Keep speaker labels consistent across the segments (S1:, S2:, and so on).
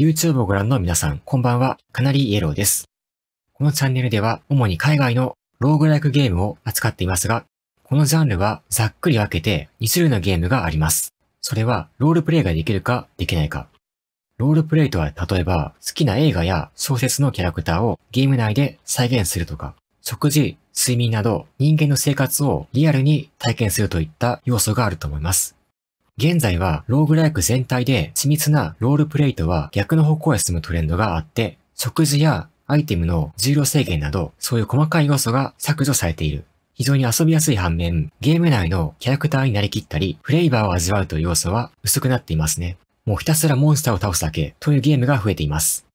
S1: YouTube をご覧の皆さん、こんばんは、かなりイエローです。このチャンネルでは、主に海外のローグライクゲームを扱っていますが、このジャンルはざっくり分けて2種類のゲームがあります。それは、ロールプレイができるか、できないか。ロールプレイとは、例えば、好きな映画や小説のキャラクターをゲーム内で再現するとか、食事、睡眠など、人間の生活をリアルに体験するといった要素があると思います。現在はローグライク全体で緻密なロールプレイとは逆の方向へ進むトレンドがあって、食事やアイテムの重量制限など、そういう細かい要素が削除されている。非常に遊びやすい反面、ゲーム内のキャラクターになりきったり、フレーバーを味わうという要素は薄くなっていますね。もうひたすらモンスターを倒すだけというゲームが増えています。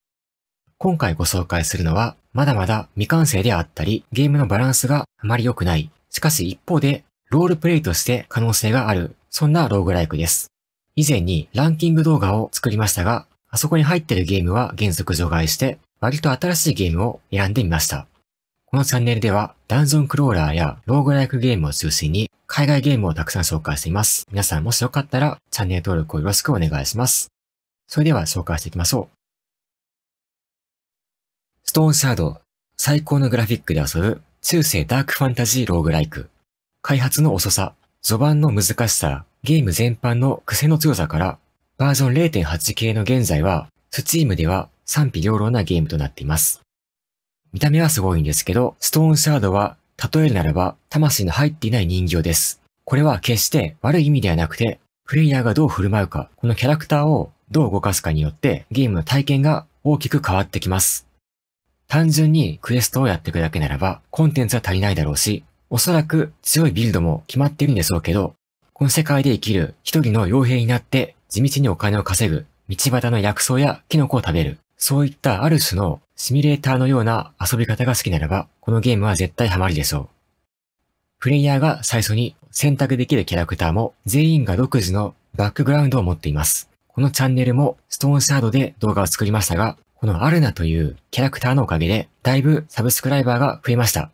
S1: 今回ご紹介するのは、まだまだ未完成であったり、ゲームのバランスがあまり良くない。しかし一方で、ロールプレイとして可能性があるそんなローグライクです。以前にランキング動画を作りましたが、あそこに入ってるゲームは原則除外して、割と新しいゲームを選んでみました。このチャンネルでは、ダンジョンクローラーやローグライクゲームを中心に、海外ゲームをたくさん紹介しています。皆さんもしよかったら、チャンネル登録をよろしくお願いします。それでは紹介していきましょう。ストーンシャード、最高のグラフィックで遊ぶ、中世ダークファンタジーローグライク。開発の遅さ、序盤の難しさ、ゲーム全般の癖の強さから、バージョン0.8系の現在は、Steam では賛否両論なゲームとなっています。見た目はすごいんですけど、ストーンシャードは、例えるならば、魂の入っていない人形です。これは決して悪い意味ではなくて、プレイヤーがどう振る舞うか、このキャラクターをどう動かすかによって、ゲームの体験が大きく変わってきます。単純にクエストをやっていくだけならば、コンテンツは足りないだろうし、おそらく強いビルドも決まってるんでしょうけど、この世界で生きる一人の傭兵になって地道にお金を稼ぐ、道端の薬草やキノコを食べる、そういったある種のシミュレーターのような遊び方が好きならば、このゲームは絶対ハマりでしょう。プレイヤーが最初に選択できるキャラクターも全員が独自のバックグラウンドを持っています。このチャンネルもストーンシャードで動画を作りましたが、このアルナというキャラクターのおかげで、だいぶサブスクライバーが増えました。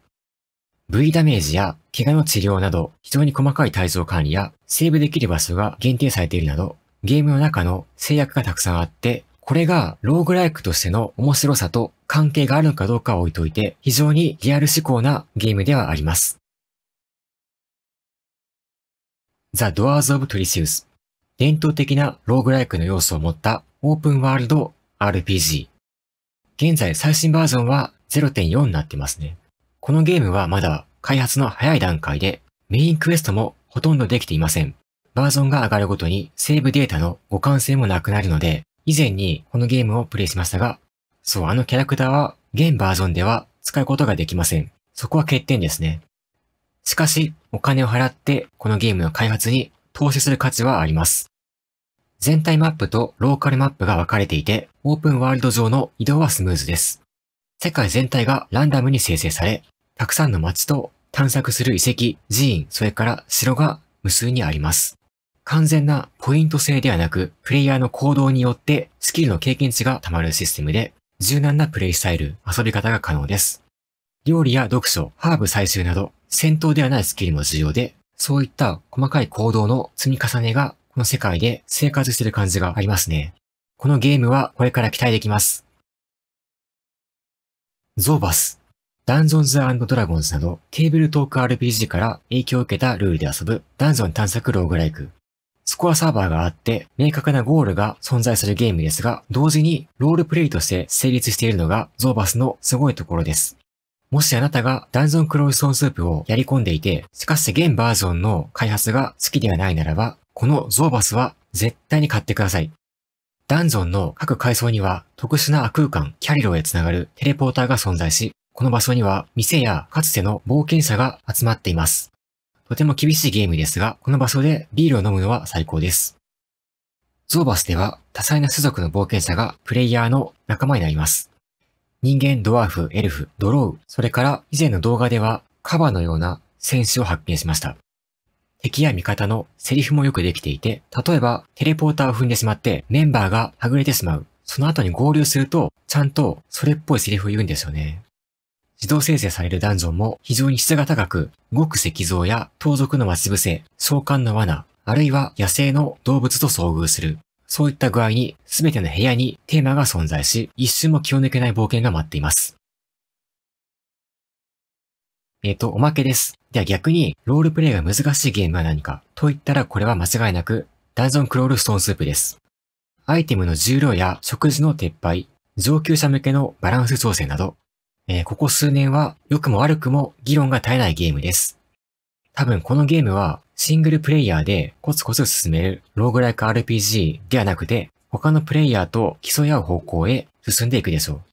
S1: V ダメージや怪我の治療など非常に細かい体操管理やセーブできる場所が限定されているなどゲームの中の制約がたくさんあってこれがローグライクとしての面白さと関係があるのかどうかは置いといて非常にリアル思考なゲームではあります。The Doors of t r i c i u s 伝統的なローグライクの要素を持ったオープンワールド RPG。現在最新バージョンは0.4になってますね。このゲームはまだ開発の早い段階で、メインクエストもほとんどできていません。バージョンが上がるごとにセーブデータの互換性もなくなるので、以前にこのゲームをプレイしましたが、そう、あのキャラクターは現バージョンでは使うことができません。そこは欠点ですね。しかし、お金を払ってこのゲームの開発に投資する価値はあります。全体マップとローカルマップが分かれていて、オープンワールド上の移動はスムーズです。世界全体がランダムに生成され、たくさんの街と探索する遺跡、寺院、それから城が無数にあります。完全なポイント制ではなく、プレイヤーの行動によってスキルの経験値が溜まるシステムで、柔軟なプレイスタイル、遊び方が可能です。料理や読書、ハーブ採集など、戦闘ではないスキルも重要で、そういった細かい行動の積み重ねが、この世界で生活してる感じがありますね。このゲームはこれから期待できます。ゾーバス、ダンジョンズドラゴンズなどケーブルトーク RPG から影響を受けたルールで遊ぶダンジョン探索ローグライク。スコアサーバーがあって、明確なゴールが存在するゲームですが、同時にロールプレイとして成立しているのがゾーバスのすごいところです。もしあなたがダンジョンクロールソンスープをやり込んでいて、しかし現バージョンの開発が好きではないならば、このゾーバスは絶対に買ってください。ダンジョンの各階層には特殊な空間、キャリロへ繋がるテレポーターが存在し、この場所には店やかつての冒険者が集まっています。とても厳しいゲームですが、この場所でビールを飲むのは最高です。ゾーバスでは多彩な種族の冒険者がプレイヤーの仲間になります。人間、ドワーフ、エルフ、ドロー、それから以前の動画ではカバーのような戦士を発見しました。敵や味方のセリフもよくできていて、例えばテレポーターを踏んでしまってメンバーがはぐれてしまう。その後に合流すると、ちゃんとそれっぽいセリフを言うんですよね。自動生成されるダンジョンも非常に質が高く、動く石像や盗賊の待ち伏せ、召喚の罠、あるいは野生の動物と遭遇する。そういった具合に全ての部屋にテーマが存在し、一瞬も気を抜けない冒険が待っています。えっ、ー、と、おまけです。では逆に、ロールプレイが難しいゲームは何かと言ったらこれは間違いなく、ダンジョンクロールストーンスープです。アイテムの重量や食事の撤廃、上級者向けのバランス調整など、えー、ここ数年は良くも悪くも議論が絶えないゲームです。多分このゲームはシングルプレイヤーでコツコツ進めるローグライク RPG ではなくて、他のプレイヤーと競い合う方向へ進んでいくでしょう。